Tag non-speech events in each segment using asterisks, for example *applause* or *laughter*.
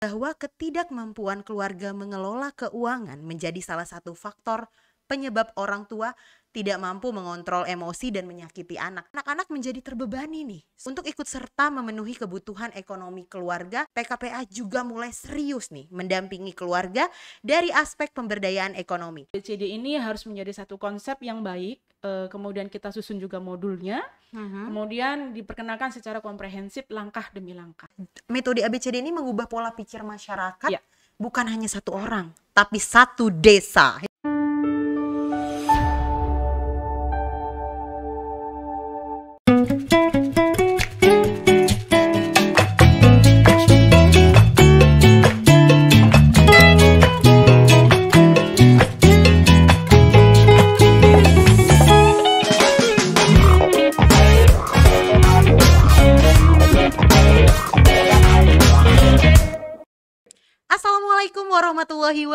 bahwa ketidakmampuan keluarga mengelola keuangan menjadi salah satu faktor penyebab orang tua tidak mampu mengontrol emosi dan menyakiti anak. Anak-anak menjadi terbebani nih. Untuk ikut serta memenuhi kebutuhan ekonomi keluarga, PKPA juga mulai serius nih mendampingi keluarga dari aspek pemberdayaan ekonomi. BCD ini harus menjadi satu konsep yang baik uh, kemudian kita susun juga modulnya, uh-huh. kemudian diperkenalkan secara komprehensif langkah demi langkah. Metode ABCD ini mengubah pola pikir masyarakat ya. bukan hanya satu orang, tapi satu desa.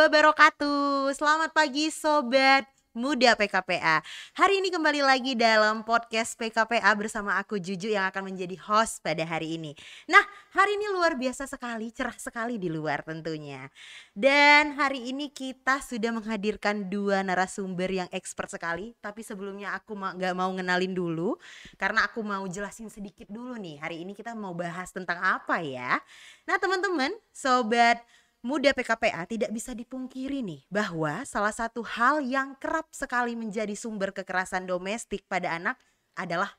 wabarakatuh. Selamat pagi sobat muda PKPA. Hari ini kembali lagi dalam podcast PKPA bersama aku Juju yang akan menjadi host pada hari ini. Nah, hari ini luar biasa sekali, cerah sekali di luar tentunya. Dan hari ini kita sudah menghadirkan dua narasumber yang expert sekali. Tapi sebelumnya aku gak mau ngenalin dulu karena aku mau jelasin sedikit dulu nih. Hari ini kita mau bahas tentang apa ya? Nah, teman-teman, sobat Muda PKPA tidak bisa dipungkiri nih bahwa salah satu hal yang kerap sekali menjadi sumber kekerasan domestik pada anak adalah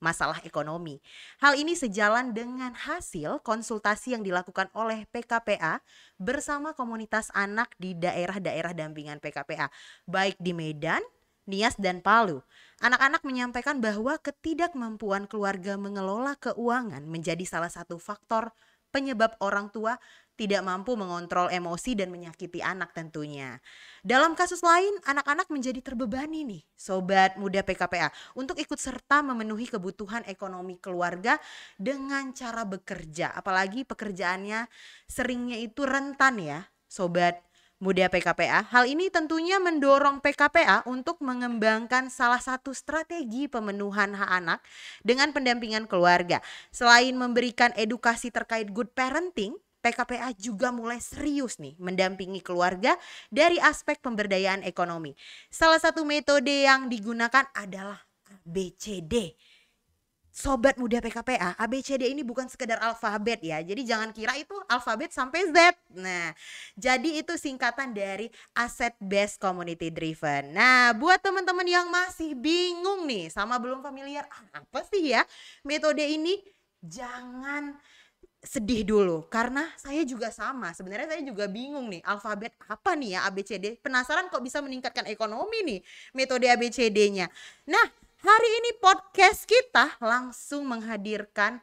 masalah ekonomi. Hal ini sejalan dengan hasil konsultasi yang dilakukan oleh PKPA bersama komunitas anak di daerah-daerah dampingan PKPA, baik di Medan, Nias dan Palu. Anak-anak menyampaikan bahwa ketidakmampuan keluarga mengelola keuangan menjadi salah satu faktor penyebab orang tua tidak mampu mengontrol emosi dan menyakiti anak tentunya. Dalam kasus lain, anak-anak menjadi terbebani nih, sobat muda PKPA, untuk ikut serta memenuhi kebutuhan ekonomi keluarga dengan cara bekerja, apalagi pekerjaannya seringnya itu rentan ya, sobat muda PKPA. Hal ini tentunya mendorong PKPA untuk mengembangkan salah satu strategi pemenuhan hak anak dengan pendampingan keluarga. Selain memberikan edukasi terkait good parenting, PKPA juga mulai serius nih mendampingi keluarga dari aspek pemberdayaan ekonomi. Salah satu metode yang digunakan adalah ABCD. Sobat muda PKPA, ABCD ini bukan sekedar alfabet ya. Jadi jangan kira itu alfabet sampai Z. Nah, jadi itu singkatan dari Asset Based Community Driven. Nah, buat teman-teman yang masih bingung nih sama belum familiar ah, apa sih ya metode ini, jangan sedih dulu karena saya juga sama sebenarnya saya juga bingung nih alfabet apa nih ya ABCD penasaran kok bisa meningkatkan ekonomi nih metode ABCD-nya nah hari ini podcast kita langsung menghadirkan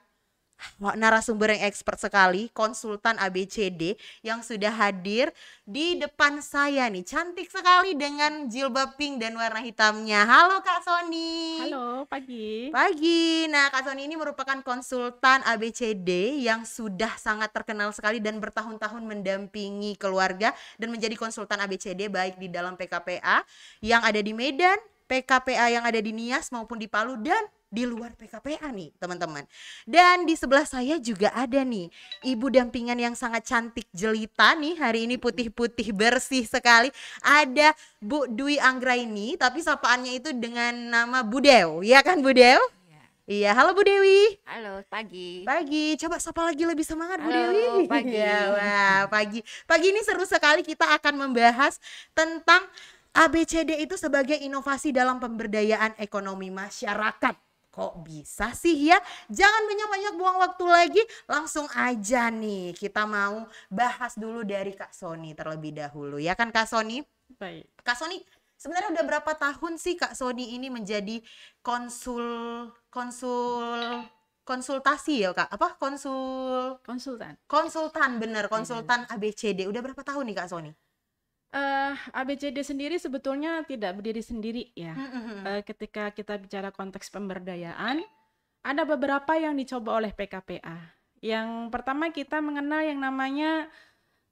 narasumber yang expert sekali, konsultan ABCD yang sudah hadir di depan saya nih. Cantik sekali dengan jilbab pink dan warna hitamnya. Halo Kak Sony. Halo, pagi. Pagi. Nah, Kak Sony ini merupakan konsultan ABCD yang sudah sangat terkenal sekali dan bertahun-tahun mendampingi keluarga dan menjadi konsultan ABCD baik di dalam PKPA yang ada di Medan, PKPA yang ada di Nias maupun di Palu dan di luar PKPA nih teman-teman. Dan di sebelah saya juga ada nih ibu dampingan yang sangat cantik jelita nih hari ini putih-putih bersih sekali. Ada Bu Dwi Anggraini tapi sapaannya itu dengan nama Bu Dew. Iya kan Bu iya. iya, halo Bu Dewi. Halo, pagi. Pagi, coba sapa lagi lebih semangat halo, Bu Dewi. pagi. *laughs* Ya, wah, pagi. Pagi ini seru sekali kita akan membahas tentang ABCD itu sebagai inovasi dalam pemberdayaan ekonomi masyarakat Kok bisa sih ya? Jangan banyak-banyak buang waktu lagi, langsung aja nih kita mau bahas dulu dari Kak Sony terlebih dahulu. Ya kan Kak Sony? Baik. Kak Sony, sebenarnya udah berapa tahun sih Kak Sony ini menjadi konsul konsul konsultasi ya kak apa konsul konsultan konsultan bener iya. konsultan ABCD udah berapa tahun nih kak Sony Uh, eh, ABCD sendiri sebetulnya tidak berdiri sendiri ya. Uh, ketika kita bicara konteks pemberdayaan, ada beberapa yang dicoba oleh PKPA. Yang pertama kita mengenal yang namanya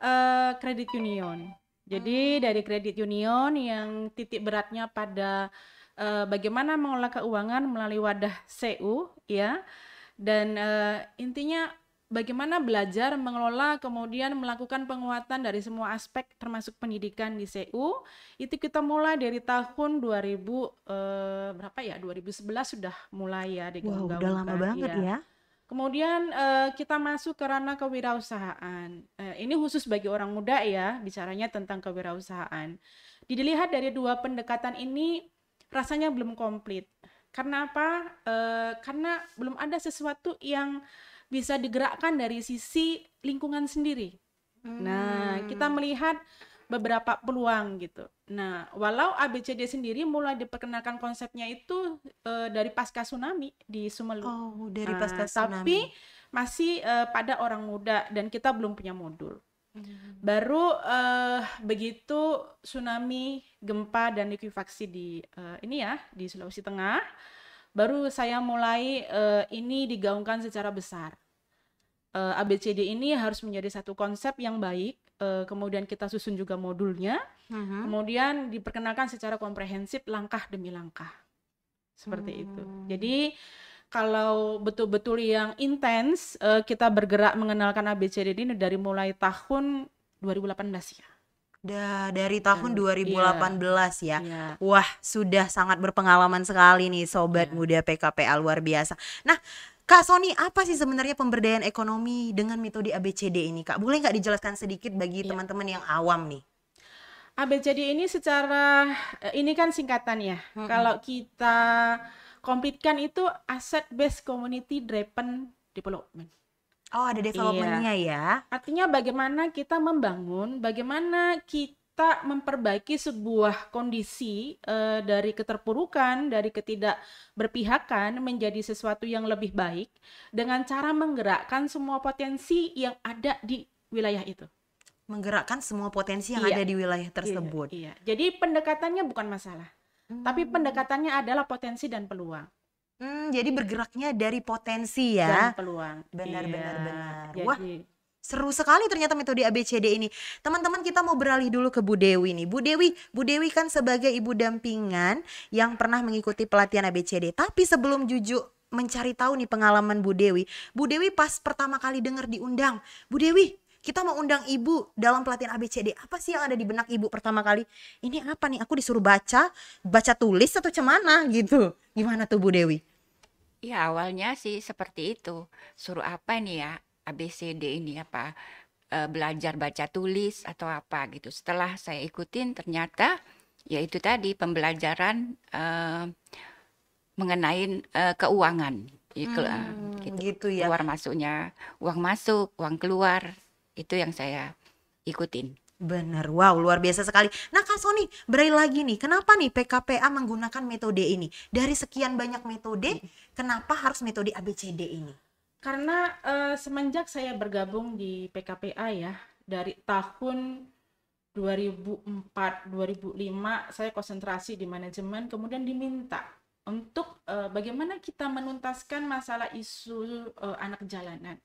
uh, union. Jadi oh. dari kredit union yang titik beratnya pada uh, bagaimana mengelola keuangan melalui wadah CU ya. Dan uh, intinya bagaimana belajar mengelola kemudian melakukan penguatan dari semua aspek termasuk pendidikan di CU itu kita mulai dari tahun 2000 eh, berapa ya 2011 sudah mulai ya di wow, udah lama banget ya, ya. Kemudian eh, kita masuk ke ranah kewirausahaan. Eh, ini khusus bagi orang muda ya, bicaranya tentang kewirausahaan. Dilihat dari dua pendekatan ini rasanya belum komplit. Karena apa? Eh, karena belum ada sesuatu yang bisa digerakkan dari sisi lingkungan sendiri. Nah, hmm. Nah, kita melihat beberapa peluang gitu. Nah, walau ABCD sendiri mulai diperkenalkan konsepnya itu uh, dari pasca tsunami di Sumelu. Oh, dari nah, pasca nah, Tapi masih uh, pada orang muda dan kita belum punya modul. Hmm. Baru uh, begitu tsunami, gempa dan likuifaksi di uh, ini ya di Sulawesi Tengah baru saya mulai uh, ini digaungkan secara besar. Uh, eh, ABCD ini harus menjadi satu konsep yang baik, uh, kemudian kita susun juga modulnya, uh-huh. kemudian diperkenalkan secara komprehensif langkah demi langkah. Seperti hmm. itu. Jadi kalau betul-betul yang intens uh, kita bergerak mengenalkan ABCD ini dari mulai tahun 2018 ya. Da, dari tahun iya. ribu 2018 belas ya. Iya. Wah, sudah sangat berpengalaman sekali nih sobat iya. muda PKPA luar biasa. Nah, Kak Sony, apa sih sebenarnya pemberdayaan ekonomi dengan metode ABCD ini, Kak? Boleh nggak dijelaskan sedikit bagi teman-teman yang awam nih? ABCD ini secara eh, ini kan singkatan ya. -hmm. Kalau kita komplitkan itu asset based community driven development. Oh, ada developmentnya iya. ya. Artinya bagaimana kita membangun, bagaimana kita memperbaiki sebuah kondisi uh, dari keterpurukan, dari ketidakberpihakan menjadi sesuatu yang lebih baik dengan cara menggerakkan semua potensi yang ada di wilayah itu. Menggerakkan semua potensi yang iya. ada di wilayah iya, tersebut. Iya, iya. Jadi pendekatannya bukan masalah, hmm. tapi pendekatannya adalah potensi dan peluang. Hmm, jadi bergeraknya dari potensi ya. Dan peluang. Benar, iya. benar, benar. Wah, seru sekali ternyata metode ABCD ini. Teman-teman kita mau beralih dulu ke Bu Dewi nih. Bu Dewi, Bu Dewi kan sebagai ibu dampingan yang pernah mengikuti pelatihan ABCD. Tapi sebelum jujur mencari tahu nih pengalaman Bu Dewi. Bu Dewi pas pertama kali dengar diundang, Bu Dewi, kita mau undang ibu dalam pelatihan ABCD. Apa sih yang ada di benak ibu pertama kali? Ini apa nih? Aku disuruh baca, baca tulis atau cemana gitu. Gimana tuh Bu Dewi? Iya, awalnya sih seperti itu. Suruh apa ini ya, ABCD ini apa, E, belajar baca tulis atau apa gitu. Setelah saya ikutin ternyata, ya itu tadi pembelajaran, e, mengenai, e, keuangan. Iya, ke hmm, gitu, gitu ya. keluar masuknya, uang masuk, uang keluar, itu yang saya ikutin. Benar, wow luar biasa sekali. Nah Kak Sony, beri lagi nih, kenapa nih PKPA menggunakan metode ini? Dari sekian banyak metode, hmm. kenapa harus metode ABCD ini? Karena uh, semenjak saya bergabung di PKPA ya, dari tahun 2004-2005 saya konsentrasi di manajemen, kemudian diminta untuk uh, bagaimana kita menuntaskan masalah isu uh, anak jalanan.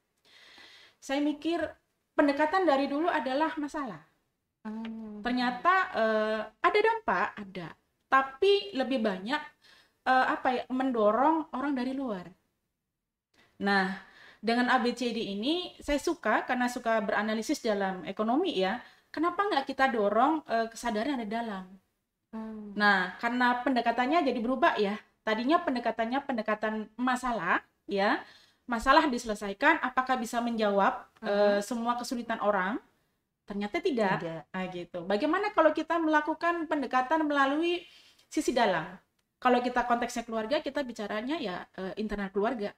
Saya mikir pendekatan dari dulu adalah masalah Hmm. Ternyata uh, ada dampak, ada. Tapi lebih banyak uh, apa ya mendorong orang dari luar. Nah, dengan ABCD ini saya suka karena suka beranalisis dalam ekonomi ya. Kenapa nggak kita dorong uh, kesadaran ada dalam? Hmm. Nah, karena pendekatannya jadi berubah ya. Tadinya pendekatannya pendekatan masalah ya, masalah diselesaikan, apakah bisa menjawab hmm. uh, semua kesulitan orang? ternyata tidak, tidak. Nah, gitu bagaimana kalau kita melakukan pendekatan melalui sisi dalam kalau kita konteksnya keluarga kita bicaranya ya uh, internal keluarga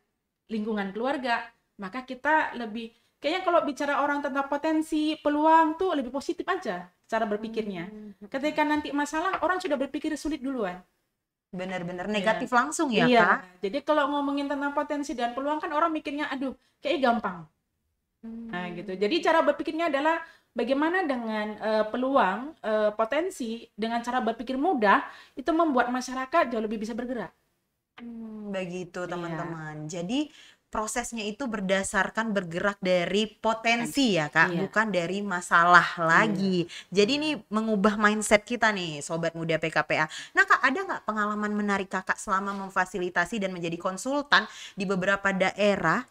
lingkungan keluarga maka kita lebih kayaknya kalau bicara orang tentang potensi peluang tuh lebih positif aja cara berpikirnya hmm. ketika nanti masalah orang sudah berpikir sulit duluan benar-benar iya. negatif ya. langsung ya iya. kak jadi kalau ngomongin tentang potensi dan peluang kan orang mikirnya aduh kayak gampang Hmm. Nah, gitu. Jadi cara berpikirnya adalah bagaimana dengan uh, peluang, uh, potensi dengan cara berpikir mudah itu membuat masyarakat jauh lebih bisa bergerak. Hmm, begitu iya. teman-teman. Jadi prosesnya itu berdasarkan bergerak dari potensi ya kak, iya. bukan dari masalah iya. lagi. Iya. Jadi ini mengubah mindset kita nih, sobat muda PKPA. Nah kak, ada nggak pengalaman menarik kakak selama memfasilitasi dan menjadi konsultan di beberapa daerah?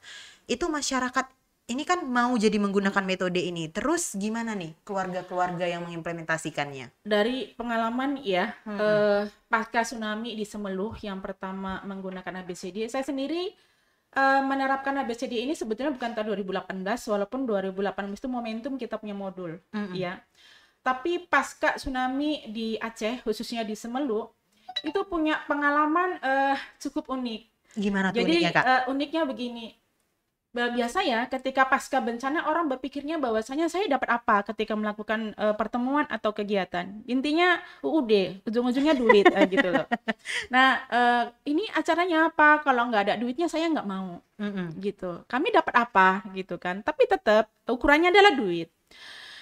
Itu masyarakat ini kan mau jadi menggunakan metode ini. Terus gimana nih keluarga-keluarga yang mengimplementasikannya? Dari pengalaman ya, hmm. eh, pasca tsunami di Semeluh yang pertama menggunakan ABCD, saya sendiri eh, menerapkan ABCD ini sebetulnya bukan tahun 2018, walaupun 2018 itu momentum kita punya modul, hmm. ya. Tapi pasca tsunami di Aceh, khususnya di Semeluh, itu punya pengalaman eh, cukup unik. Gimana tuh Jadi, uniknya, Kak? uh, uniknya begini, biasa ya ketika pasca bencana orang berpikirnya bahwasanya saya dapat apa ketika melakukan uh, pertemuan atau kegiatan intinya UUD ujung-ujungnya duit uh, gitu loh nah uh, ini acaranya apa kalau nggak ada duitnya saya nggak mau mm -mm. gitu kami dapat apa gitu kan tapi tetap ukurannya adalah duit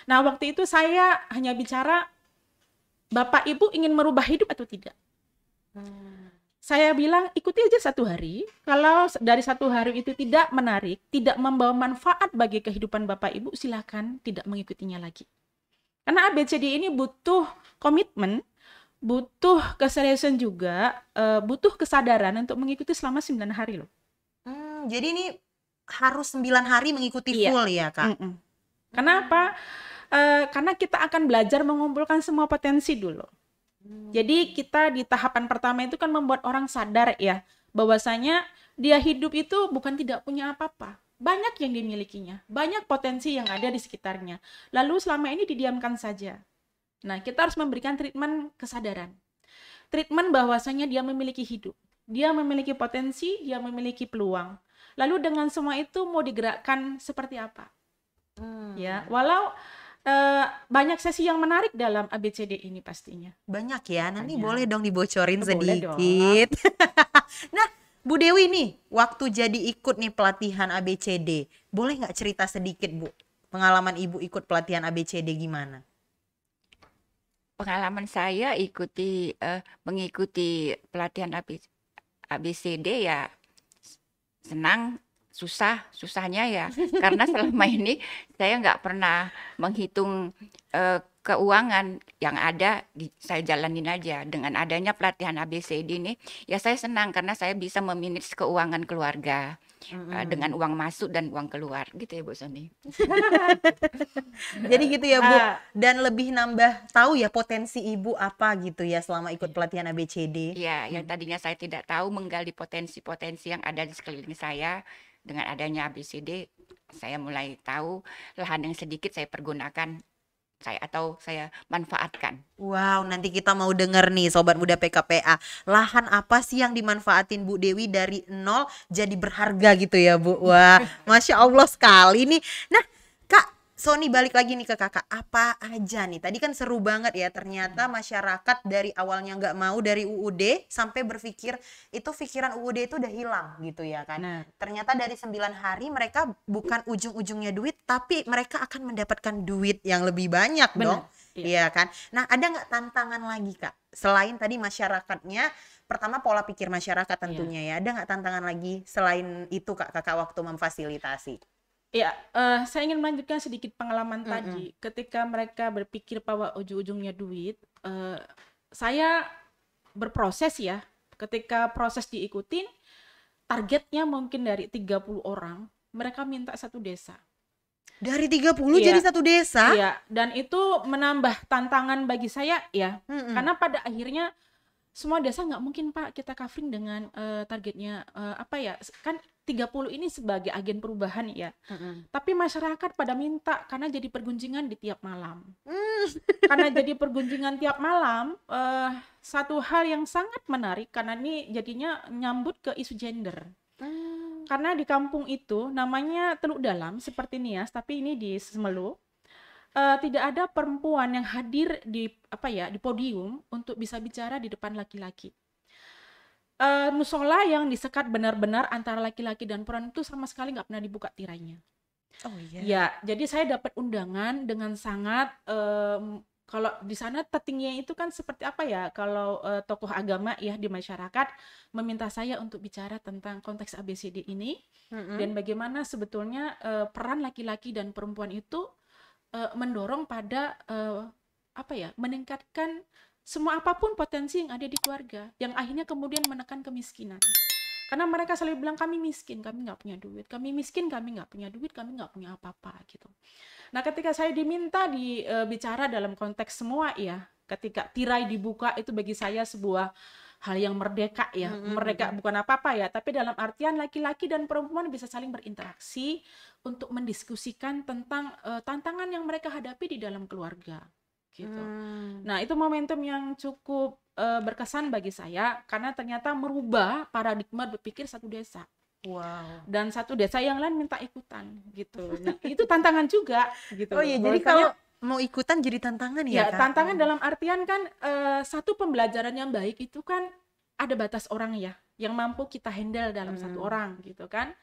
nah waktu itu saya hanya bicara bapak ibu ingin merubah hidup atau tidak hmm saya bilang ikuti aja satu hari. Kalau dari satu hari itu tidak menarik, tidak membawa manfaat bagi kehidupan Bapak Ibu, silakan tidak mengikutinya lagi. Karena ABCD ini butuh komitmen, butuh keseriusan juga, eh, butuh kesadaran untuk mengikuti selama 9 hari loh. Hmm, jadi ini harus 9 hari mengikuti iya. full ya, Kak. Mm -mm. Kenapa? Hmm. Uh, karena kita akan belajar mengumpulkan semua potensi dulu Hmm. Jadi kita di tahapan pertama itu kan membuat orang sadar ya bahwasanya dia hidup itu bukan tidak punya apa-apa. Banyak yang dimilikinya, banyak potensi yang ada di sekitarnya. Lalu selama ini didiamkan saja. Nah, kita harus memberikan treatment kesadaran. Treatment bahwasanya dia memiliki hidup, dia memiliki potensi, dia memiliki peluang. Lalu dengan semua itu mau digerakkan seperti apa? Hmm. Ya, walau Eh, banyak sesi yang menarik dalam ABCD ini pastinya. Banyak ya. Nanti banyak. boleh dong dibocorin Itu sedikit. Dong. *laughs* nah, Bu Dewi nih, waktu jadi ikut nih pelatihan ABCD, boleh nggak cerita sedikit Bu? Pengalaman Ibu ikut pelatihan ABCD gimana? Pengalaman saya ikuti uh, mengikuti pelatihan ABCD ya senang susah susahnya ya karena selama *laughs* ini saya nggak pernah menghitung uh, keuangan yang ada di, saya jalanin aja dengan adanya pelatihan ABCD ini ya saya senang karena saya bisa memanage keuangan keluarga mm-hmm. uh, dengan uang masuk dan uang keluar gitu ya Bu Sony *laughs* jadi gitu ya Bu ah. dan lebih nambah tahu ya potensi ibu apa gitu ya selama ikut iya. pelatihan ABCD ya yang hmm. tadinya saya tidak tahu menggali potensi-potensi yang ada di sekeliling saya dengan adanya ABCD saya mulai tahu lahan yang sedikit saya pergunakan saya atau saya manfaatkan. Wow, nanti kita mau denger nih sobat muda PKPA. Lahan apa sih yang dimanfaatin Bu Dewi dari nol jadi berharga gitu ya, Bu? Wah, *laughs* Masya Allah sekali nih. Nah, Kak, Sony balik lagi nih ke kakak apa aja nih tadi kan seru banget ya ternyata hmm. masyarakat dari awalnya nggak mau dari UUD sampai berpikir itu pikiran UUD itu udah hilang gitu ya kan nah. ternyata dari sembilan hari mereka bukan ujung-ujungnya duit tapi mereka akan mendapatkan duit yang lebih banyak Bener. dong iya ya, kan nah ada nggak tantangan lagi kak selain tadi masyarakatnya pertama pola pikir masyarakat iya. tentunya ya ada nggak tantangan lagi selain itu kak kakak waktu memfasilitasi Ya, uh, saya ingin melanjutkan sedikit pengalaman mm -hmm. tadi. Ketika mereka berpikir bahwa ujung-ujungnya duit, uh, saya berproses ya. Ketika proses diikutin, targetnya mungkin dari 30 orang, mereka minta satu desa. Dari 30 ya, jadi satu desa? Iya, dan itu menambah tantangan bagi saya ya. Mm -hmm. Karena pada akhirnya semua desa nggak mungkin Pak kita covering dengan uh, targetnya uh, apa ya? Kan 30 ini sebagai agen perubahan ya. Mm-hmm. Tapi masyarakat pada minta karena jadi pergunjingan di tiap malam. Mm. *laughs* karena jadi pergunjingan tiap malam uh, satu hal yang sangat menarik karena ini jadinya nyambut ke isu gender. Mm. Karena di kampung itu namanya Teluk Dalam seperti Nias tapi ini di Semelu. Uh, eh, tidak ada perempuan yang hadir di apa ya di podium untuk bisa bicara di depan laki-laki uh, musola yang disekat benar-benar antara laki-laki dan perempuan itu sama sekali nggak pernah dibuka tirainya. Oh iya. Yeah. Ya, jadi saya dapat undangan dengan sangat um, kalau di sana tetingnya itu kan seperti apa ya kalau uh, tokoh agama ya di masyarakat meminta saya untuk bicara tentang konteks ABCD ini mm-hmm. dan bagaimana sebetulnya uh, peran laki-laki dan perempuan itu uh, mendorong pada uh, apa ya meningkatkan semua apapun potensi yang ada di keluarga yang akhirnya kemudian menekan kemiskinan karena mereka selalu bilang kami miskin kami nggak punya duit kami miskin kami nggak punya duit kami nggak punya apa-apa gitu nah ketika saya diminta di e, bicara dalam konteks semua ya ketika tirai dibuka itu bagi saya sebuah hal yang merdeka ya mm merdeka bukan apa-apa ya tapi dalam artian laki-laki dan perempuan bisa saling berinteraksi untuk mendiskusikan tentang e, tantangan yang mereka hadapi di dalam keluarga gitu. Hmm. Nah, itu momentum yang cukup uh, berkesan bagi saya karena ternyata merubah paradigma berpikir satu desa. Wow. Dan satu desa yang lain minta ikutan gitu. Nah, itu tantangan juga gitu. Oh iya, jadi kalau mau ikutan jadi tantangan ya, ya kan? tantangan hmm. dalam artian kan uh, satu pembelajaran yang baik itu kan ada batas orang ya yang mampu kita handle dalam hmm. satu orang gitu kan.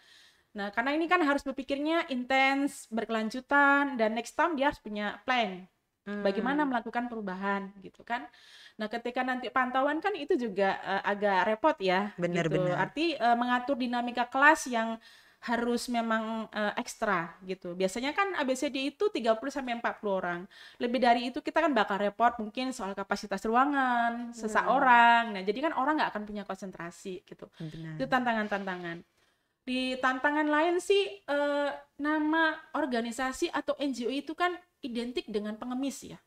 Nah, karena ini kan harus berpikirnya intens, berkelanjutan, dan next time dia harus punya plan hmm. bagaimana melakukan perubahan gitu kan nah ketika nanti pantauan kan itu juga uh, agak repot ya benar gitu. benar arti uh, mengatur dinamika kelas yang harus memang uh, ekstra gitu. Biasanya kan ABCD itu 30 sampai 40 orang. Lebih dari itu kita kan bakal repot mungkin soal kapasitas ruangan, hmm. seseorang. Hmm. Nah, jadi kan orang nggak akan punya konsentrasi gitu. Benar. Itu tantangan-tantangan. Di tantangan lain sih eh, nama organisasi atau NGO itu kan identik dengan pengemis ya.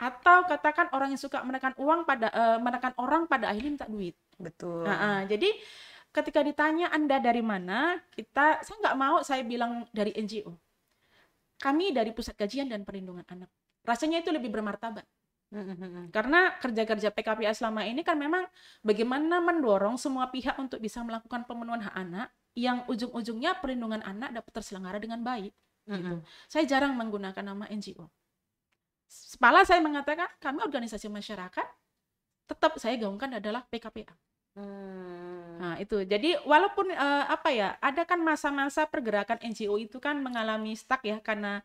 Atau katakan orang yang suka menekan uang pada uh, menekan orang pada akhirnya minta duit. Betul. Nah, uh, jadi ketika ditanya Anda dari mana, kita saya nggak mau saya bilang dari NGO. Kami dari Pusat Kajian dan Perlindungan Anak. Rasanya itu lebih bermartabat. Karena kerja-kerja PKPA selama ini kan memang bagaimana mendorong semua pihak untuk bisa melakukan pemenuhan hak anak yang ujung-ujungnya perlindungan anak dapat terselenggara dengan baik. Mm -hmm. Saya jarang menggunakan nama NGO. Sepala saya mengatakan kami organisasi masyarakat tetap saya gaungkan adalah PKPA. Hmm. Nah, itu. Jadi walaupun uh, apa ya, ada kan masa-masa pergerakan NGO itu kan mengalami stuck ya karena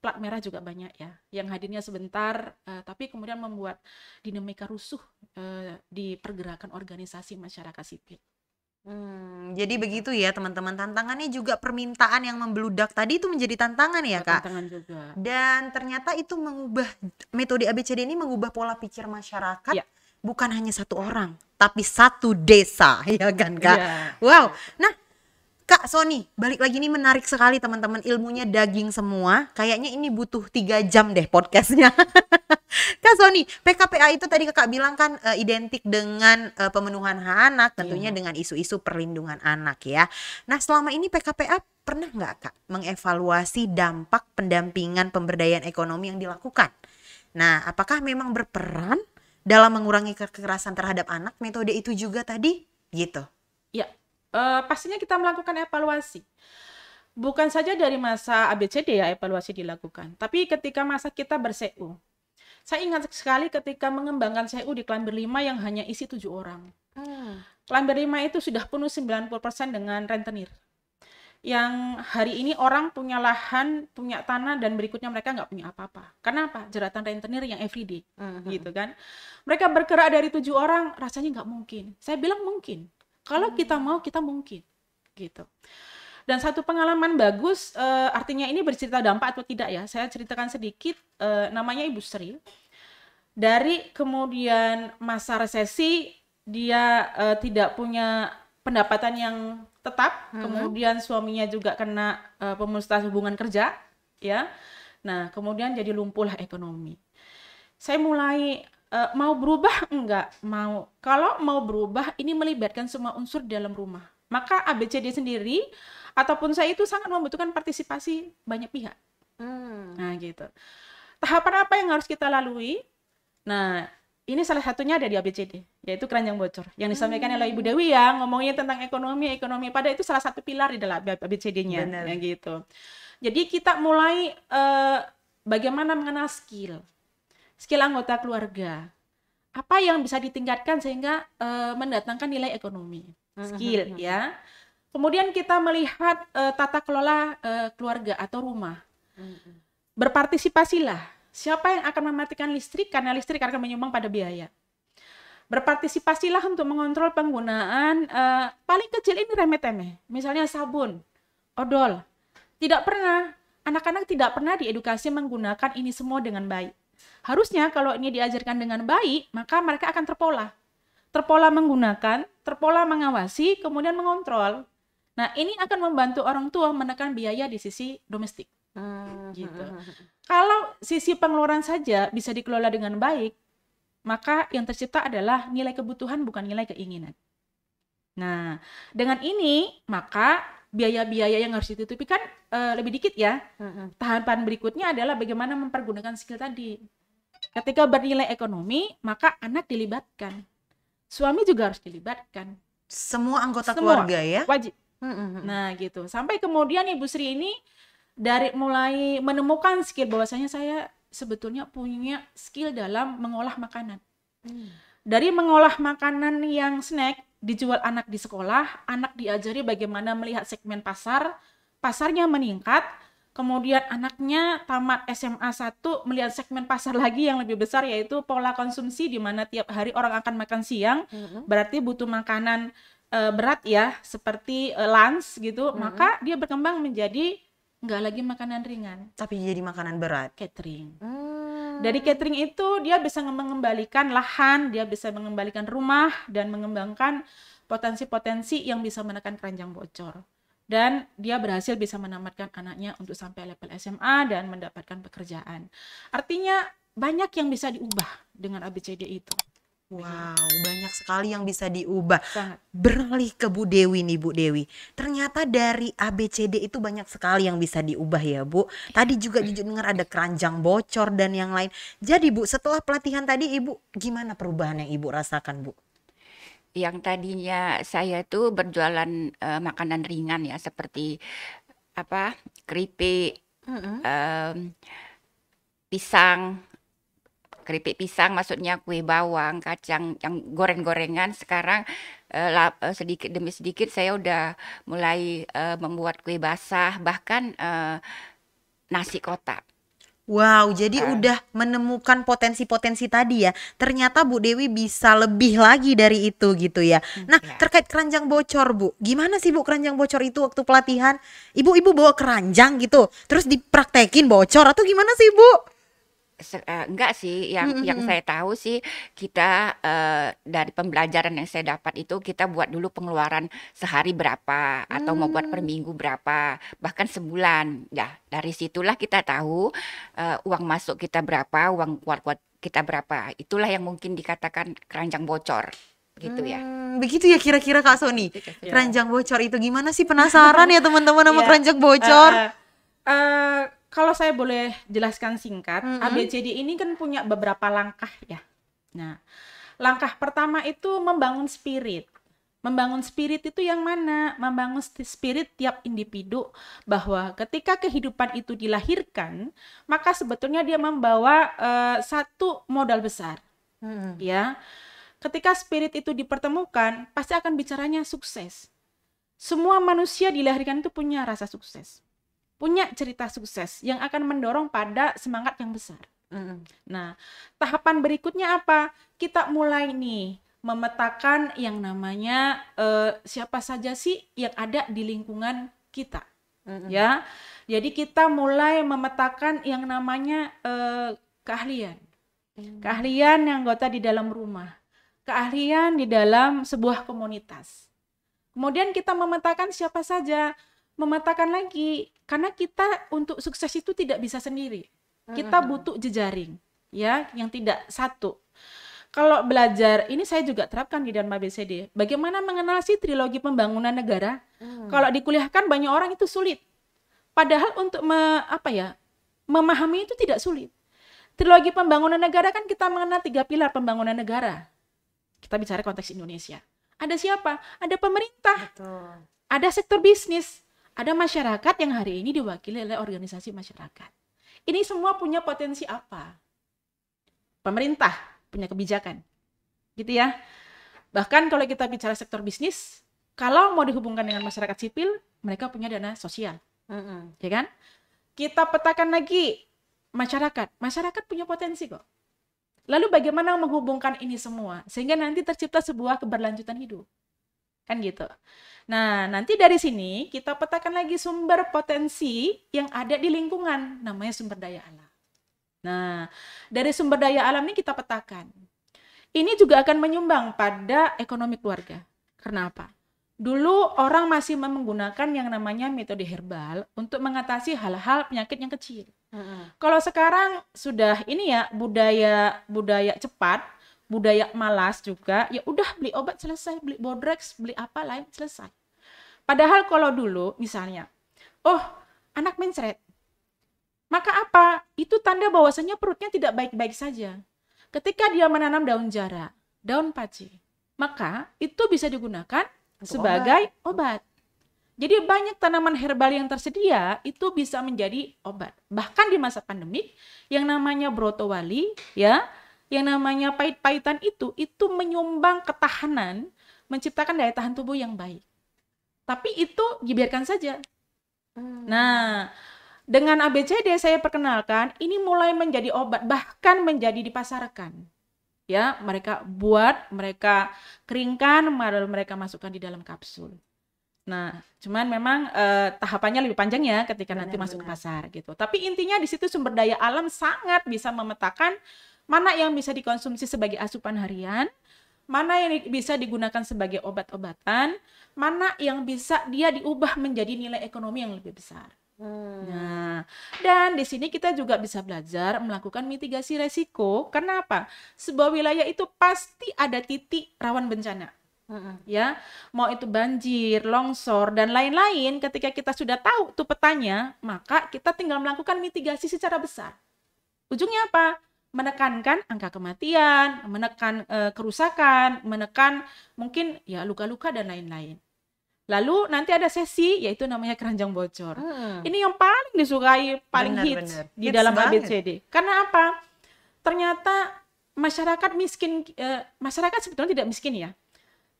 plat merah juga banyak ya yang hadirnya sebentar uh, tapi kemudian membuat dinamika rusuh uh, di pergerakan organisasi masyarakat sipil. Hmm, jadi begitu ya teman-teman, tantangannya juga permintaan yang membeludak tadi itu menjadi tantangan ya, iya, Kak? tantangan juga. Dan ternyata itu mengubah metode ABCD ini mengubah pola pikir masyarakat, ya. bukan hanya satu orang, tapi satu desa, *laughs* ya kan, Kak? Ya. Wow, nah Kak Sony, balik lagi ini menarik sekali teman-teman ilmunya daging semua. Kayaknya ini butuh tiga jam deh podcastnya. *laughs* Kak Sony, PKPA itu tadi kakak bilang kan uh, identik dengan uh, pemenuhan hak anak, tentunya yeah. dengan isu-isu perlindungan anak ya. Nah selama ini PKPA pernah nggak kak mengevaluasi dampak pendampingan pemberdayaan ekonomi yang dilakukan? Nah apakah memang berperan dalam mengurangi kekerasan terhadap anak metode itu juga tadi? Gitu. Ya, uh, pastinya kita melakukan evaluasi. Bukan saja dari masa ABCD ya evaluasi dilakukan, tapi ketika masa kita berseu. Saya ingat sekali ketika mengembangkan seu di Klamber 5 yang hanya isi tujuh orang. Hmm. Klamber 5 itu sudah penuh 90% dengan rentenir. Yang hari ini orang punya lahan, punya tanah, dan berikutnya mereka nggak punya apa-apa. Kenapa? Jeratan rentenir yang everyday. Hmm. gitu kan. Mereka bergerak dari tujuh orang, rasanya nggak mungkin. Saya bilang mungkin kalau kita mau, kita mungkin gitu. Dan satu pengalaman bagus, e, artinya ini bercerita dampak atau tidak ya? Saya ceritakan sedikit. e, namanya Ibu Sri. Dari kemudian masa resesi, dia e, tidak punya pendapatan yang tetap. Hmm. Kemudian suaminya juga kena e, pemusnahan hubungan kerja, ya. Nah, kemudian jadi lumpuhlah ekonomi. Saya mulai uh, mau berubah enggak mau kalau mau berubah ini melibatkan semua unsur dalam rumah maka ABCD sendiri ataupun saya itu sangat membutuhkan partisipasi banyak pihak hmm. nah gitu tahapan apa yang harus kita lalui nah ini salah satunya ada di ABCD yaitu keranjang bocor yang disampaikan oleh Ibu Dewi ya ngomongnya tentang ekonomi ekonomi pada itu salah satu pilar di dalam ABCD-nya ya gitu jadi kita mulai uh, bagaimana mengenal skill skill anggota keluarga. Apa yang bisa ditingkatkan sehingga uh, mendatangkan nilai ekonomi, hmm, hmm, skill hmm, ya. Kemudian kita melihat uh, tata kelola uh, keluarga atau rumah. Berpartisipasilah. Siapa yang akan mematikan listrik karena listrik akan menyumbang pada biaya. Berpartisipasilah untuk mengontrol penggunaan uh, paling kecil ini remeh-temeh, misalnya sabun, odol. Tidak pernah anak-anak tidak pernah diedukasi menggunakan ini semua dengan baik. Harusnya kalau ini diajarkan dengan baik, maka mereka akan terpola. Terpola menggunakan, terpola mengawasi, kemudian mengontrol. Nah, ini akan membantu orang tua menekan biaya di sisi domestik. Hmm. Gitu. Kalau sisi pengeluaran saja bisa dikelola dengan baik, maka yang tercipta adalah nilai kebutuhan bukan nilai keinginan. Nah, dengan ini maka biaya-biaya yang harus ditutupi kan uh, lebih dikit ya. Mm-hmm. Tahapan berikutnya adalah bagaimana mempergunakan skill tadi. Ketika bernilai ekonomi, maka anak dilibatkan. Suami juga harus dilibatkan. Semua anggota Semua, keluarga ya. Wajib. mm Nah, gitu. Sampai kemudian Ibu Sri ini dari mulai menemukan skill bahwasanya saya sebetulnya punya skill dalam mengolah makanan. Mm. Dari mengolah makanan yang snack dijual anak di sekolah, anak diajari bagaimana melihat segmen pasar, pasarnya meningkat, kemudian anaknya tamat SMA 1 melihat segmen pasar lagi yang lebih besar yaitu pola konsumsi di mana tiap hari orang akan makan siang, mm-hmm. berarti butuh makanan e, berat ya, seperti e, lunch gitu, mm-hmm. maka dia berkembang menjadi nggak lagi makanan ringan, tapi jadi makanan berat. Catering. Mm dari catering itu dia bisa mengembalikan lahan, dia bisa mengembalikan rumah dan mengembangkan potensi-potensi yang bisa menekan keranjang bocor. Dan dia berhasil bisa menamatkan anaknya untuk sampai level SMA dan mendapatkan pekerjaan. Artinya banyak yang bisa diubah dengan ABCD itu. Iya. Wow, banyak sekali yang bisa diubah. Beralih ke Bu Dewi nih, Bu Dewi. Ternyata dari ABCD itu banyak sekali yang bisa diubah ya, Bu. Iya. Tadi juga jujur dengar ada keranjang bocor dan yang lain. Jadi, Bu, setelah pelatihan tadi Ibu gimana perubahan yang Ibu rasakan, Bu? Yang tadinya saya tuh berjualan uh, makanan ringan ya, seperti apa? keripik, mm -hmm. um, pisang, keripik pisang maksudnya kue bawang, kacang yang goreng-gorengan sekarang uh, eh, lap, uh, eh, sedikit demi sedikit saya udah mulai uh, membuat kue basah bahkan uh, nasi kotak. Wow, jadi uh. udah menemukan potensi-potensi tadi ya. Ternyata Bu Dewi bisa lebih lagi dari itu gitu ya. Hmm, nah, yeah. terkait keranjang bocor, Bu. Gimana sih Bu keranjang bocor itu waktu pelatihan? Ibu-ibu bawa keranjang gitu, terus dipraktekin bocor atau gimana sih, Bu? Eh, enggak sih, yang mm-hmm. yang hmm, saya hmm. tahu sih kita, uh, dari pembelajaran yang saya dapat itu kita buat dulu pengeluaran sehari berapa, atau mau buat per hmm. minggu berapa, bahkan sebulan. ya dari situlah kita tahu, uh, uang masuk kita berapa, uang keluar kuat kita berapa. Itulah yang mungkin dikatakan keranjang bocor, begitu ya. begitu ya kira-kira Kak Sony, gitu keranjang bocor itu. Gimana sih *laughs* penasaran ya teman-teman sama yeah. keranjang bocor? uh, uh kalau saya boleh jelaskan singkat, mm -hmm. ABCD ini kan punya beberapa langkah ya. Nah, langkah pertama itu membangun spirit. Membangun spirit itu yang mana? Membangun spirit tiap individu bahwa ketika kehidupan itu dilahirkan, maka sebetulnya dia membawa uh, satu modal besar. Mm hmm. Ya. Ketika spirit itu dipertemukan, pasti akan bicaranya sukses. Semua manusia dilahirkan itu punya rasa sukses punya cerita sukses yang akan mendorong pada semangat yang besar. Mm. Nah, tahapan berikutnya apa? Kita mulai nih memetakan yang namanya uh, siapa saja sih yang ada di lingkungan kita. mm Ya. Jadi kita mulai memetakan yang namanya uh, keahlian. Mm. Keahlian yang anggota di dalam rumah, keahlian di dalam sebuah komunitas. Kemudian kita memetakan siapa saja mematakan lagi karena kita untuk sukses itu tidak bisa sendiri. Kita butuh jejaring ya yang tidak satu. Kalau belajar ini saya juga terapkan di Dharma BCD. Bagaimana mengenal sih trilogi pembangunan negara? Hmm. Kalau dikuliahkan banyak orang itu sulit. Padahal untuk me, apa ya? memahami itu tidak sulit. Trilogi pembangunan negara kan kita mengenal tiga pilar pembangunan negara. Kita bicara konteks Indonesia. Ada siapa? Ada pemerintah. Betul. Ada sektor bisnis ada masyarakat yang hari ini diwakili oleh organisasi masyarakat. Ini semua punya potensi apa? Pemerintah punya kebijakan. Gitu ya. Bahkan kalau kita bicara sektor bisnis, kalau mau dihubungkan dengan masyarakat sipil, mereka punya dana sosial. Mm -hmm. Ya kan? Kita petakan lagi masyarakat. Masyarakat punya potensi kok. Lalu bagaimana menghubungkan ini semua sehingga nanti tercipta sebuah keberlanjutan hidup? Kan gitu. Nah, nanti dari sini kita petakan lagi sumber potensi yang ada di lingkungan, namanya sumber daya alam. Nah, dari sumber daya alam ini kita petakan. Ini juga akan menyumbang pada ekonomi keluarga. Kenapa? Dulu orang masih menggunakan yang namanya metode herbal untuk mengatasi hal-hal penyakit yang kecil. Mm -hmm. Kalau sekarang sudah ini ya budaya budaya cepat budaya malas juga ya udah beli obat selesai beli bodrex beli apa lain selesai padahal kalau dulu misalnya oh anak mencret maka apa itu tanda bahwasanya perutnya tidak baik-baik saja ketika dia menanam daun jara daun paci maka itu bisa digunakan Untuk sebagai obat. obat. Jadi banyak tanaman herbal yang tersedia itu bisa menjadi obat. Bahkan di masa pandemi yang namanya brotowali ya yang namanya pahit-pahitan itu itu menyumbang ketahanan, menciptakan daya tahan tubuh yang baik. Tapi itu dibiarkan saja. Hmm. Nah, dengan ABCD saya perkenalkan, ini mulai menjadi obat bahkan menjadi dipasarkan. Ya, mereka buat, mereka keringkan, mereka masukkan di dalam kapsul. Nah, cuman memang eh, tahapannya lebih panjang ya ketika benar, nanti masuk benar. ke pasar gitu. Tapi intinya di situ sumber daya alam sangat bisa memetakan Mana yang bisa dikonsumsi sebagai asupan harian, mana yang bisa digunakan sebagai obat-obatan, mana yang bisa dia diubah menjadi nilai ekonomi yang lebih besar. Hmm. Nah, dan di sini kita juga bisa belajar melakukan mitigasi resiko. Kenapa? Sebuah wilayah itu pasti ada titik rawan bencana. Hmm. Ya, mau itu banjir, longsor dan lain-lain. Ketika kita sudah tahu tuh petanya, maka kita tinggal melakukan mitigasi secara besar. Ujungnya apa? menekankan angka kematian, menekan e, kerusakan, menekan mungkin ya luka-luka dan lain-lain. Lalu nanti ada sesi yaitu namanya keranjang bocor. Hmm. Ini yang paling disukai, paling bener, hits bener. di hits dalam banget. ABCD. Karena apa? Ternyata masyarakat miskin e, masyarakat sebetulnya tidak miskin ya.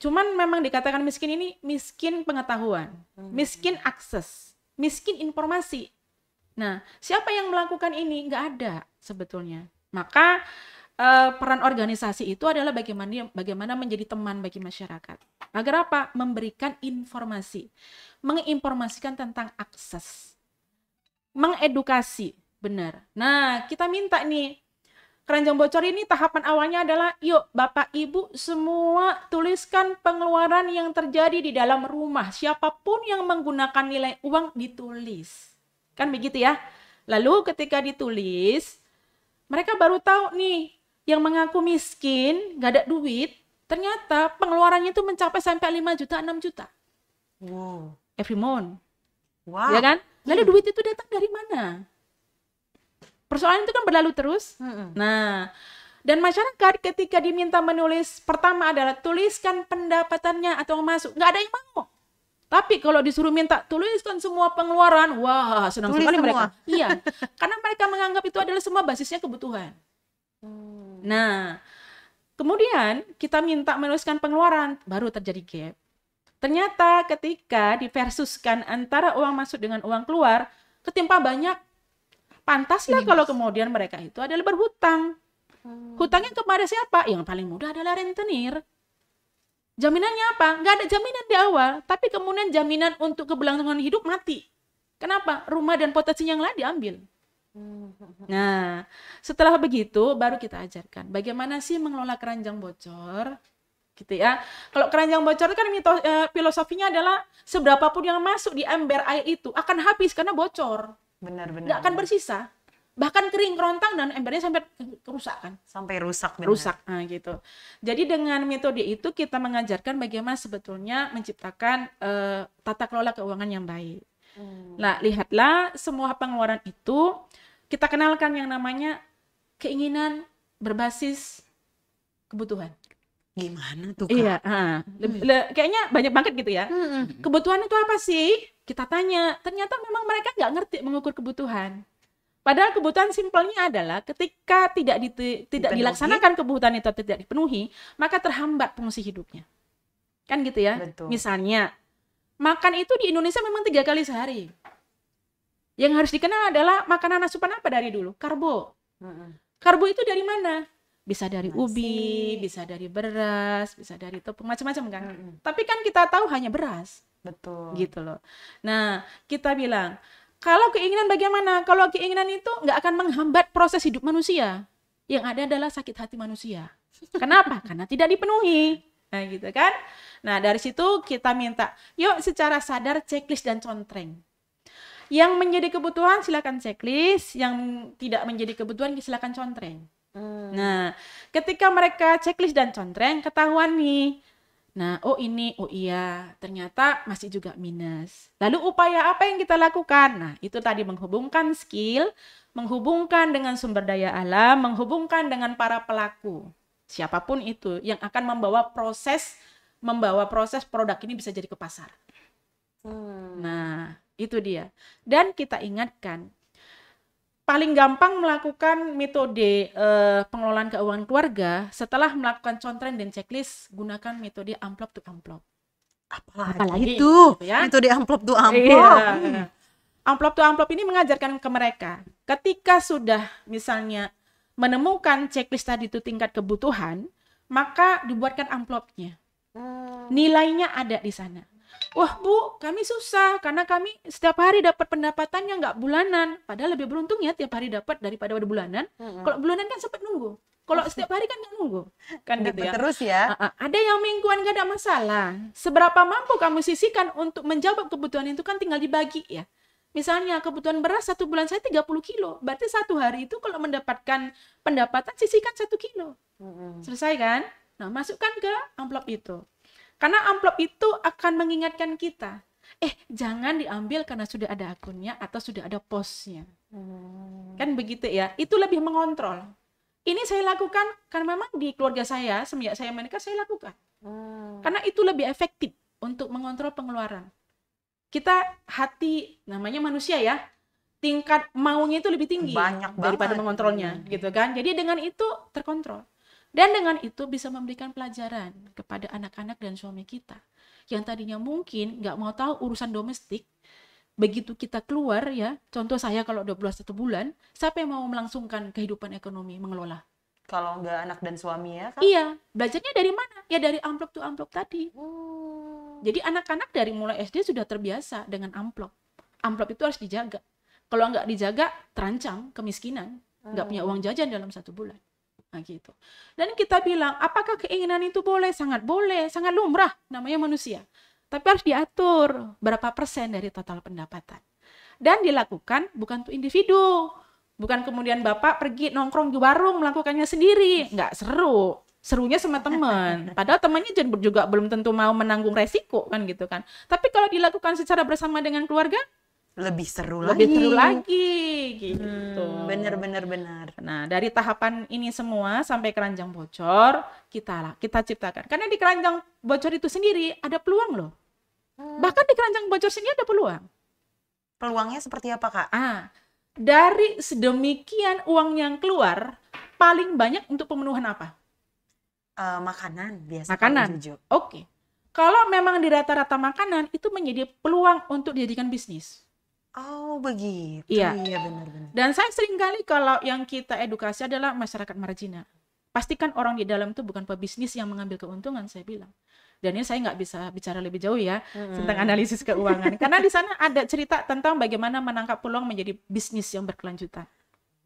Cuman memang dikatakan miskin ini miskin pengetahuan, hmm. miskin akses, miskin informasi. Nah, siapa yang melakukan ini? Nggak ada sebetulnya. Maka uh, peran organisasi itu adalah bagaimana bagaimana menjadi teman bagi masyarakat. Agar apa? Memberikan informasi, menginformasikan tentang akses, mengedukasi, benar. Nah, kita minta nih keranjang bocor ini tahapan awalnya adalah yuk Bapak Ibu semua tuliskan pengeluaran yang terjadi di dalam rumah. Siapapun yang menggunakan nilai uang ditulis. Kan begitu ya. Lalu ketika ditulis, mereka baru tahu nih, yang mengaku miskin, nggak ada duit, ternyata pengeluarannya itu mencapai sampai 5 juta, 6 juta. Wow. Every month. Wow. Ya kan? Lalu hmm. duit itu datang dari mana? Persoalan itu kan berlalu terus. Hmm. Nah, dan masyarakat ketika diminta menulis, pertama adalah tuliskan pendapatannya atau masuk. Nggak ada yang mau. Tapi kalau disuruh minta tuliskan semua pengeluaran, wah senang sekali mereka. Iya, karena mereka menganggap itu adalah semua basisnya kebutuhan. Hmm. Nah, kemudian kita minta menuliskan pengeluaran, baru terjadi gap. Ternyata ketika diversuskan antara uang masuk dengan uang keluar, ketimpa banyak. Pantaslah kalau kemudian mereka itu adalah berhutang. Hmm. Hutangnya kepada siapa? Yang paling mudah adalah rentenir. Jaminannya apa? Gak ada jaminan di awal, tapi kemudian jaminan untuk keberlangsungan hidup mati. Kenapa? Rumah dan potensi yang lain diambil. Nah, setelah begitu baru kita ajarkan bagaimana sih mengelola keranjang bocor gitu ya. Kalau keranjang bocor itu kan mitos, eh, filosofinya adalah seberapa pun yang masuk di ember air itu akan habis karena bocor. Benar benar. Nggak akan bersisa bahkan kering kerontang dan embernya sampai rusak kan sampai rusak bener. rusak nah, gitu jadi dengan metode itu kita mengajarkan bagaimana sebetulnya menciptakan uh, tata kelola keuangan yang baik hmm. nah lihatlah semua pengeluaran itu kita kenalkan yang namanya keinginan berbasis kebutuhan gimana tuh kak? iya hmm. kayaknya banyak banget gitu ya hmm. kebutuhan itu apa sih kita tanya ternyata memang mereka nggak ngerti mengukur kebutuhan Padahal kebutuhan simpelnya adalah ketika tidak di, tidak dipenuhi. dilaksanakan kebutuhan itu tidak dipenuhi, maka terhambat fungsi hidupnya. Kan gitu ya. Betul. Misalnya makan itu di Indonesia memang tiga kali sehari. Yang harus dikenal adalah makanan asupan apa dari dulu? Karbo. Karbo itu dari mana? Bisa dari Masih. ubi, bisa dari beras, bisa dari tepung macam-macam kan. Mm -hmm. Tapi kan kita tahu hanya beras. Betul. Gitu loh. Nah, kita bilang kalau keinginan bagaimana? Kalau keinginan itu nggak akan menghambat proses hidup manusia. Yang ada adalah sakit hati manusia. Kenapa? *laughs* Karena tidak dipenuhi. Nah gitu kan. Nah dari situ kita minta, yuk secara sadar checklist dan contreng. Yang menjadi kebutuhan silakan checklist, yang tidak menjadi kebutuhan silakan contreng. Hmm. Nah ketika mereka checklist dan contreng ketahuan nih Nah, oh ini, oh iya, ternyata masih juga minus. Lalu upaya apa yang kita lakukan? Nah, itu tadi menghubungkan skill, menghubungkan dengan sumber daya alam, menghubungkan dengan para pelaku. Siapapun itu yang akan membawa proses membawa proses produk ini bisa jadi ke pasar. Hmm. Nah, itu dia. Dan kita ingatkan paling gampang melakukan metode uh, pengelolaan keuangan keluarga setelah melakukan contren dan checklist gunakan metode amplop to amplop. Apalagi, Apalagi itu gitu ya. Iya. metode amplop to iya. amplop. Iya. Hmm. Amplop to amplop ini mengajarkan ke mereka ketika sudah misalnya menemukan checklist tadi itu tingkat kebutuhan, maka dibuatkan amplopnya. Hmm. Nilainya ada di sana wah bu kami susah karena kami setiap hari dapat pendapatan yang nggak bulanan padahal lebih beruntung ya tiap hari dapat daripada pada bulanan hmm kalau bulanan kan sempat nunggu kalau setiap hari kan nggak nunggu kan dapet gitu, gitu ya. ya terus ya ada yang mingguan gak ada masalah seberapa mampu kamu sisihkan untuk menjawab kebutuhan itu kan tinggal dibagi ya Misalnya kebutuhan beras satu bulan saya 30 kilo, berarti satu hari itu kalau mendapatkan pendapatan sisihkan satu kilo, mm -hmm. selesai kan? Nah masukkan ke amplop itu. Karena amplop itu akan mengingatkan kita, eh jangan diambil karena sudah ada akunnya atau sudah ada posnya. Hmm. Kan begitu ya. Itu lebih mengontrol. Ini saya lakukan karena memang di keluarga saya semenjak saya menikah saya lakukan. Hmm. Karena itu lebih efektif untuk mengontrol pengeluaran. Kita hati namanya manusia ya, tingkat maunya itu lebih tinggi Banyak daripada mengontrolnya hmm. gitu kan. Jadi dengan itu terkontrol. Dan dengan itu bisa memberikan pelajaran kepada anak-anak dan suami kita. Yang tadinya mungkin nggak mau tahu urusan domestik, begitu kita keluar ya, contoh saya kalau 12 satu bulan, siapa yang mau melangsungkan kehidupan ekonomi, mengelola? Kalau nggak anak dan suami ya kan? Iya, belajarnya dari mana? Ya dari amplop tuh amplop tadi. Hmm. Jadi anak-anak dari mulai SD sudah terbiasa dengan amplop. Amplop itu harus dijaga. Kalau nggak dijaga, terancam kemiskinan, nggak hmm. punya ah. uang jajan dalam satu bulan. Nah, gitu. Dan kita bilang, apakah keinginan itu boleh? Sangat boleh, sangat lumrah namanya manusia. Tapi harus diatur berapa persen dari total pendapatan. Dan dilakukan bukan untuk individu. Bukan kemudian Bapak pergi nongkrong di warung melakukannya sendiri. Nggak seru. Serunya sama teman. *laughs* Padahal temannya juga belum tentu mau menanggung resiko kan gitu kan. Tapi kalau dilakukan secara bersama dengan keluarga, lebih seru lebih lagi. Lebih seru lagi gitu. Hmm, bener bener bener. Nah, dari tahapan ini semua sampai keranjang bocor kita lah kita ciptakan. Karena di keranjang bocor itu sendiri ada peluang loh. Hmm. Bahkan di keranjang bocor sendiri ada peluang. Peluangnya seperti apa, Kak? Ah, dari sedemikian uang yang keluar paling banyak untuk pemenuhan apa? Uh, makanan biasa. Makanan. Oke. Okay. Kalau memang di rata-rata makanan itu menjadi peluang untuk dijadikan bisnis. Oh begitu, iya ya, benar-benar. Dan saya sering kali kalau yang kita edukasi adalah masyarakat marginal. Pastikan orang di dalam itu bukan pebisnis yang mengambil keuntungan, saya bilang. Dan ini saya nggak bisa bicara lebih jauh ya hmm. tentang analisis keuangan, karena di sana ada cerita tentang bagaimana menangkap peluang menjadi bisnis yang berkelanjutan.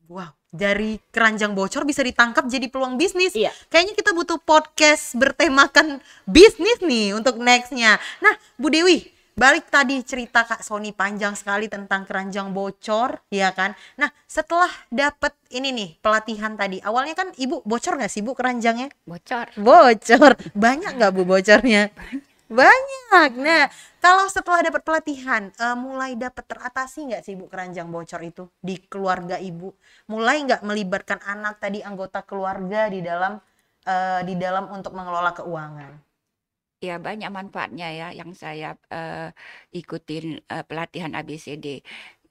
Wow, dari keranjang bocor bisa ditangkap jadi peluang bisnis. Iya. Kayaknya kita butuh podcast bertemakan bisnis nih untuk nextnya. Nah, Bu Dewi, balik tadi cerita Kak Sony panjang sekali tentang keranjang bocor, ya kan? Nah, setelah dapat ini nih pelatihan tadi, awalnya kan Ibu bocor nggak sih Bu keranjangnya? Bocor. Bocor. Banyak nggak Bu bocornya? Banyak. Nah, kalau setelah dapat pelatihan, uh, mulai dapat teratasi nggak sih Bu keranjang bocor itu di keluarga Ibu? Mulai nggak melibatkan anak tadi anggota keluarga di dalam uh, di dalam untuk mengelola keuangan? Ya banyak manfaatnya ya yang saya uh, ikutin uh, pelatihan ABCD. D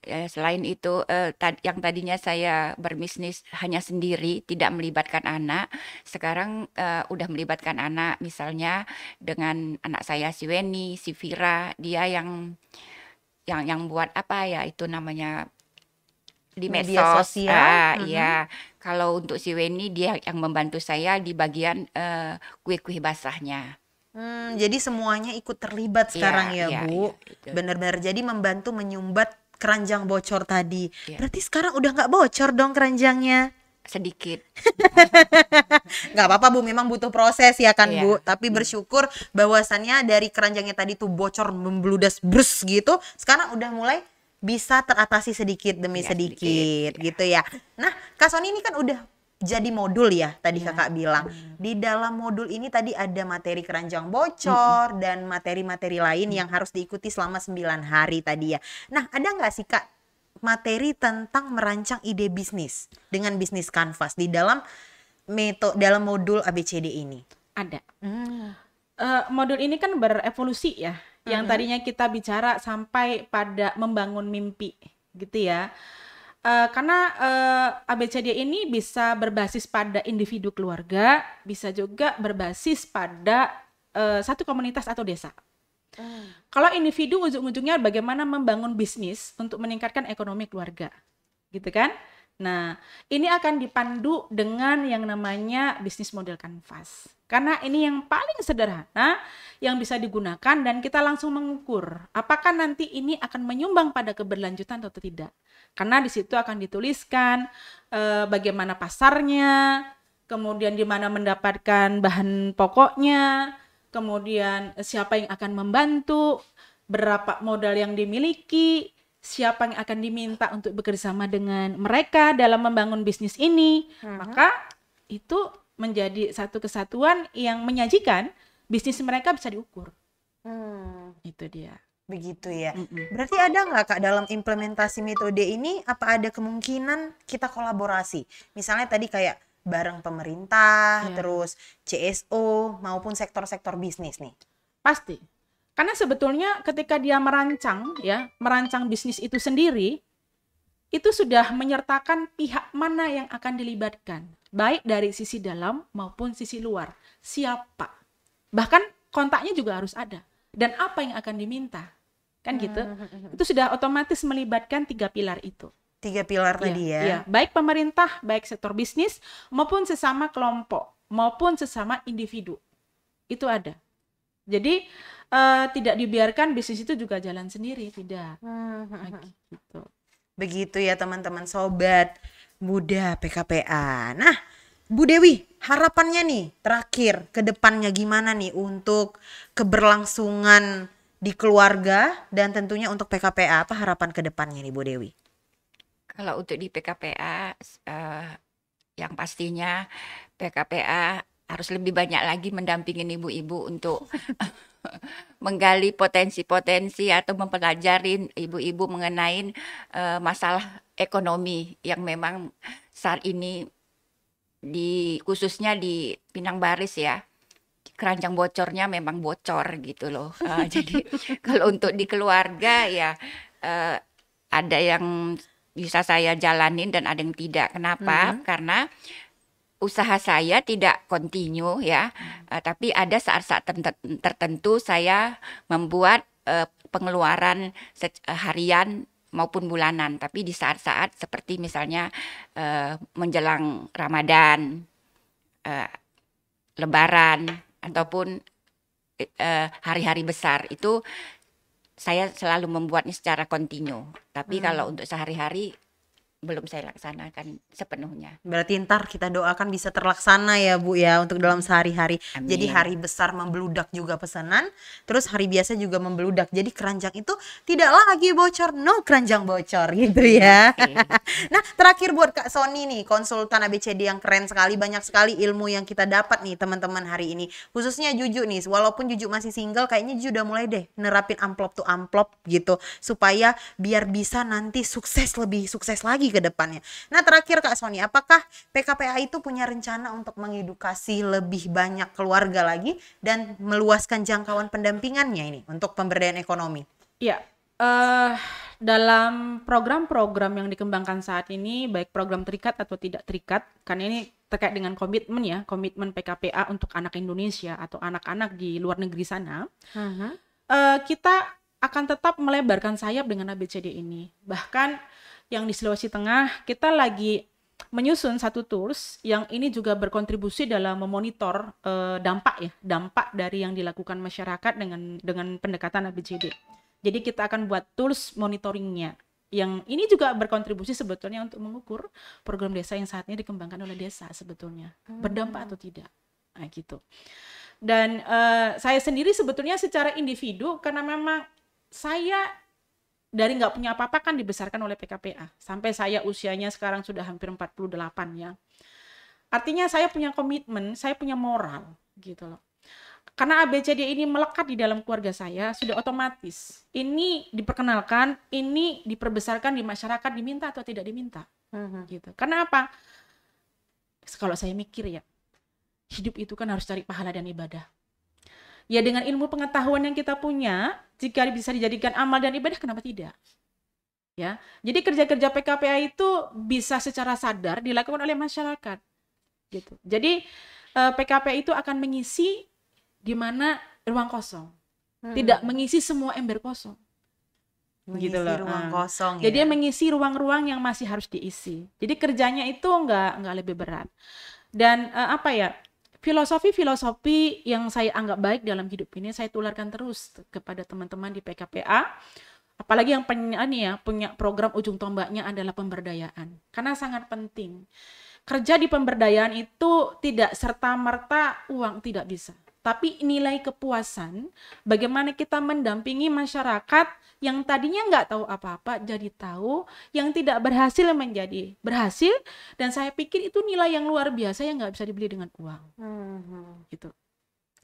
eh, selain itu yang tadinya saya berbisnis hanya sendiri, tidak melibatkan anak, sekarang udah melibatkan anak misalnya dengan anak saya si Weni, si Vira, dia yang yang yang buat apa ya itu namanya di media medsos, sosial. Ah, uh-huh. ya. Kalau untuk si Weni dia yang membantu saya di bagian kue kue-kue basahnya. Hmm, jadi semuanya ikut terlibat iya, sekarang yeah, ya, yeah, Bu. Yeah, Benar-benar jadi membantu menyumbat keranjang bocor tadi. Yeah. Berarti sekarang udah nggak bocor dong keranjangnya? Sedikit. *laughs* nggak apa-apa Bu, memang butuh proses ya kan yeah. Bu. Tapi hmm. bersyukur bahwasannya dari keranjangnya tadi tuh bocor membludas brus gitu. Sekarang udah mulai bisa teratasi sedikit demi ya, sedikit, sedikit iya. gitu ya. Nah, Kak Sony ini kan udah jadi modul ya tadi ya. kakak bilang hmm. di dalam modul ini tadi ada materi keranjang bocor hmm. dan materi-materi lain hmm. yang harus diikuti selama 9 hari tadi ya nah ada nggak sih kak materi tentang merancang ide bisnis dengan bisnis kanvas di dalam metode dalam modul ABCD ini ada hmm. uh, modul ini kan berevolusi ya -hmm. yang tadinya kita bicara sampai pada membangun mimpi gitu ya Uh, karena uh, eh, ABCD ini bisa berbasis pada individu keluarga, bisa juga berbasis pada uh, satu komunitas atau desa. Hmm. Kalau individu ujung-ujungnya bagaimana membangun bisnis untuk meningkatkan ekonomi keluarga, gitu kan? Nah, ini akan dipandu dengan yang namanya bisnis model kanvas. Karena ini yang paling sederhana yang bisa digunakan dan kita langsung mengukur apakah nanti ini akan menyumbang pada keberlanjutan atau tidak. Karena di situ akan dituliskan e, bagaimana pasarnya, kemudian di mana mendapatkan bahan pokoknya, kemudian siapa yang akan membantu, berapa modal yang dimiliki, siapa yang akan diminta untuk bekerjasama dengan mereka dalam membangun bisnis ini, -huh. Hmm. maka itu menjadi satu kesatuan yang menyajikan bisnis mereka bisa diukur. Hmm. Itu dia. Begitu ya. Mm -mm. Berarti ada nggak kak dalam implementasi metode ini apa ada kemungkinan kita kolaborasi? Misalnya tadi kayak bareng pemerintah, yeah. terus CSO maupun sektor-sektor bisnis nih. Pasti karena sebetulnya ketika dia merancang ya, merancang bisnis itu sendiri itu sudah menyertakan pihak mana yang akan dilibatkan, baik dari sisi dalam maupun sisi luar. Siapa? Bahkan kontaknya juga harus ada dan apa yang akan diminta. Kan gitu. Hmm. Itu sudah otomatis melibatkan tiga pilar itu tiga pilar tadi iya, ya. Iya, baik pemerintah, baik sektor bisnis maupun sesama kelompok maupun sesama individu. Itu ada. Jadi uh, tidak dibiarkan bisnis itu juga jalan sendiri, tidak. begitu hmm. Begitu ya teman-teman sobat muda PKPA. Nah, Bu Dewi, harapannya nih terakhir ke depannya gimana nih untuk keberlangsungan di keluarga dan tentunya untuk PKPA apa harapan ke depannya nih Bu Dewi? Kalau untuk di PKPA uh, eh, yang pastinya PKPA harus lebih banyak lagi mendampingin ibu-ibu untuk *laughs* *laughs* menggali potensi-potensi atau mempelajari ibu-ibu mengenai uh, masalah ekonomi yang memang saat ini di khususnya di Pinang Baris ya keranjang bocornya memang bocor gitu loh uh, *laughs* jadi *laughs* kalau untuk di keluarga ya uh, ada yang bisa saya jalanin dan ada yang tidak kenapa mm -hmm. karena usaha saya tidak kontinu ya, uh, tapi ada saat-saat tertentu saya membuat uh, pengeluaran eh, harian maupun bulanan, tapi di saat-saat seperti misalnya uh, menjelang Ramadan, uh, Lebaran ataupun hari-hari uh, besar itu saya selalu membuatnya secara kontinu. Tapi hmm. kalau untuk sehari-hari belum saya laksanakan sepenuhnya. Berarti ntar kita doakan bisa terlaksana ya Bu ya untuk dalam sehari-hari. Jadi hari besar membeludak juga pesanan, terus hari biasa juga membeludak. Jadi keranjang itu tidak lagi bocor, no keranjang bocor gitu iya, ya. Okay. *laughs* nah terakhir buat Kak Sony nih konsultan ABCD yang keren sekali, banyak sekali ilmu yang kita dapat nih teman-teman hari ini. Khususnya Juju nih, walaupun Juju masih single, kayaknya Juju udah mulai deh nerapin amplop tuh amplop gitu supaya biar bisa nanti sukses lebih sukses lagi ke depannya. Nah terakhir Kak Sony, apakah PKPA itu punya rencana untuk mengedukasi lebih banyak keluarga lagi dan meluaskan jangkauan pendampingannya ini untuk pemberdayaan ekonomi? Iya, uh, dalam program-program yang dikembangkan saat ini, baik program terikat atau tidak terikat, karena ini terkait dengan komitmen ya, komitmen PKPA untuk anak Indonesia atau anak-anak di luar negeri sana, uh-huh. uh, kita akan tetap melebarkan sayap dengan ABCD ini. Bahkan yang di Sulawesi Tengah kita lagi menyusun satu tools yang ini juga berkontribusi dalam memonitor uh, dampak ya dampak dari yang dilakukan masyarakat dengan dengan pendekatan ABCD. Jadi kita akan buat tools monitoringnya yang ini juga berkontribusi sebetulnya untuk mengukur program desa yang saat ini dikembangkan oleh desa sebetulnya hmm. berdampak atau tidak. Nah gitu. Dan uh, saya sendiri sebetulnya secara individu karena memang saya dari nggak punya apa-apa kan dibesarkan oleh PKPA sampai saya usianya sekarang sudah hampir 48 ya artinya saya punya komitmen saya punya moral gitu loh karena ABCD ini melekat di dalam keluarga saya sudah otomatis ini diperkenalkan ini diperbesarkan di masyarakat diminta atau tidak diminta mm-hmm. gitu karena apa kalau saya mikir ya hidup itu kan harus cari pahala dan ibadah Ya dengan ilmu pengetahuan yang kita punya, jika bisa dijadikan amal dan ibadah, kenapa tidak? Ya, jadi kerja-kerja PKPA itu bisa secara sadar dilakukan oleh masyarakat, gitu. Jadi eh, PKPA itu akan mengisi di mana ruang kosong, hmm. tidak mengisi semua ember kosong. Mengisi gitu loh. ruang ah. kosong. Jadi ya? mengisi ruang-ruang yang masih harus diisi. Jadi kerjanya itu nggak nggak lebih berat. Dan eh, apa ya? filosofi-filosofi yang saya anggap baik dalam hidup ini saya tularkan terus kepada teman-teman di PKPA. Apalagi yang punya ini ya, punya program ujung tombaknya adalah pemberdayaan. Karena sangat penting. Kerja di pemberdayaan itu tidak serta merta uang tidak bisa tapi nilai kepuasan bagaimana kita mendampingi masyarakat yang tadinya nggak tahu apa-apa jadi tahu, yang tidak berhasil menjadi berhasil, dan saya pikir itu nilai yang luar biasa yang nggak bisa dibeli dengan uang. Hmm. Gitu.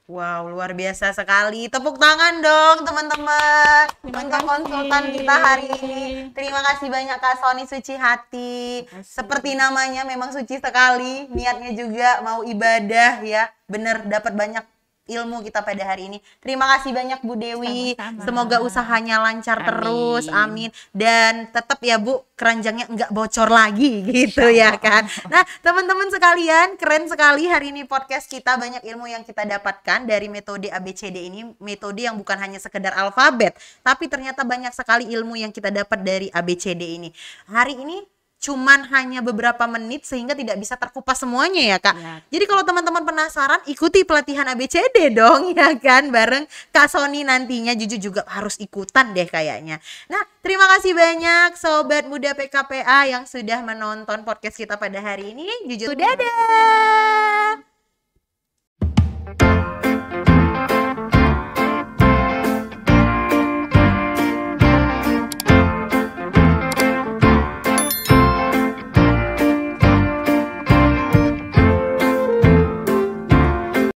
Wow, luar biasa sekali. Tepuk tangan dong teman-teman untuk konsultan kita hari ini. Terima kasih banyak Kak Sony Suci Hati. Seperti namanya memang suci sekali, niatnya juga mau ibadah ya. Bener dapat banyak ilmu kita pada hari ini. Terima kasih banyak Bu Dewi. Sama-sama. Semoga usahanya lancar amin. terus. Amin. Dan tetap ya Bu, keranjangnya nggak bocor lagi *laughs* gitu ya kan. Nah, teman-teman sekalian, keren sekali hari ini podcast kita banyak ilmu yang kita dapatkan dari metode ABCD ini, metode yang bukan hanya sekedar alfabet, tapi ternyata banyak sekali ilmu yang kita dapat dari ABCD ini. Hari ini cuman hanya beberapa menit sehingga tidak bisa terkupas semuanya ya kak. Ya. Jadi kalau teman-teman penasaran ikuti pelatihan ABCD *laughs* dong ya kan bareng Kak Sony nantinya jujur juga harus ikutan deh kayaknya. Nah terima kasih banyak sobat muda PKPA yang sudah menonton podcast kita pada hari ini. Juju dadah.